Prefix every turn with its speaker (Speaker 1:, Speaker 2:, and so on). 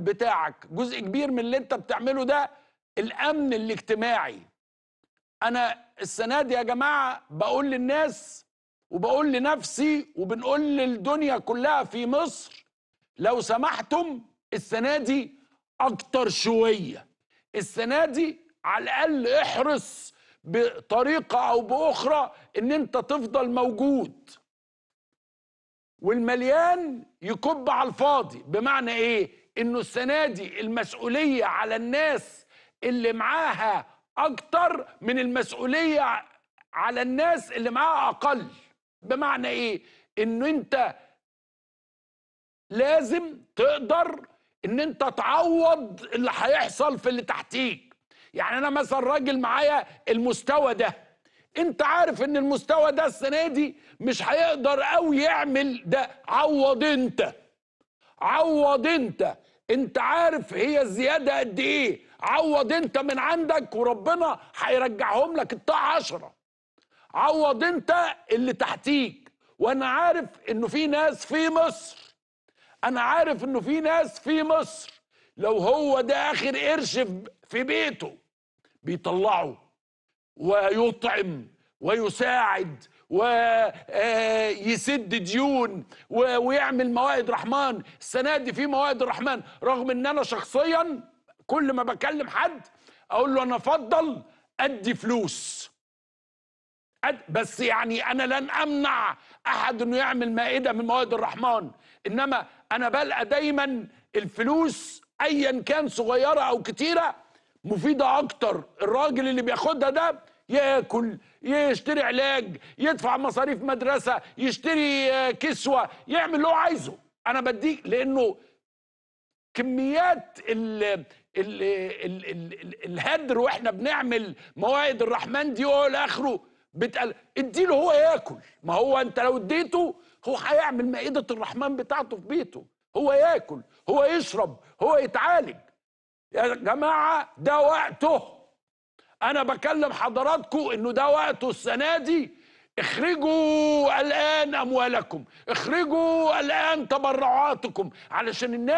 Speaker 1: بتاعك جزء كبير من اللي انت بتعمله ده الامن الاجتماعي انا السنه دي يا جماعه بقول للناس وبقول لنفسي وبنقول للدنيا كلها في مصر لو سمحتم السنه دي اكتر شويه السنه دي على الاقل احرص بطريقه او باخرى ان انت تفضل موجود والمليان يكب على الفاضي بمعنى ايه انه السنه دي المسؤوليه على الناس اللي معاها اكتر من المسؤوليه على الناس اللي معاها اقل بمعنى ايه ان انت لازم تقدر ان انت تعوض اللي هيحصل في اللي تحتيك يعني انا مثلا راجل معايا المستوى ده انت عارف ان المستوى ده السنه دي مش هيقدر قوي يعمل ده عوض انت عوض انت انت عارف هي الزياده قد ايه عوض انت من عندك وربنا هيرجعهم لك الطاعه عشرة عوض انت اللي تحتيك وانا عارف انه في ناس في مصر انا عارف انه في ناس في مصر لو هو ده اخر قرش في بيته بيطلعه ويطعم ويساعد ويسد ديون ويعمل موائد رحمن السنه دي في موائد الرحمن رغم ان انا شخصيا كل ما بكلم حد اقول له انا افضل ادي فلوس بس يعني انا لن امنع احد انه يعمل مائده من موائد الرحمن انما انا بلقى دايما الفلوس ايا كان صغيره او كتيره مفيده اكتر الراجل اللي بياخدها ده ياكل يشتري علاج يدفع مصاريف مدرسه يشتري آه، كسوه يعمل اللي هو عايزه انا بديك لانه كميات ال ال ال ال الهدر واحنا بنعمل موائد الرحمن دي والى اخره بتقل اديله هو ياكل ما هو انت لو اديته هو هيعمل مائده الرحمن بتاعته في بيته هو ياكل هو يشرب هو يتعالج يا جماعه ده وقته انا بكلم حضراتكم انه ده وقته السنه دي اخرجوا الان اموالكم اخرجوا الان تبرعاتكم علشان الناس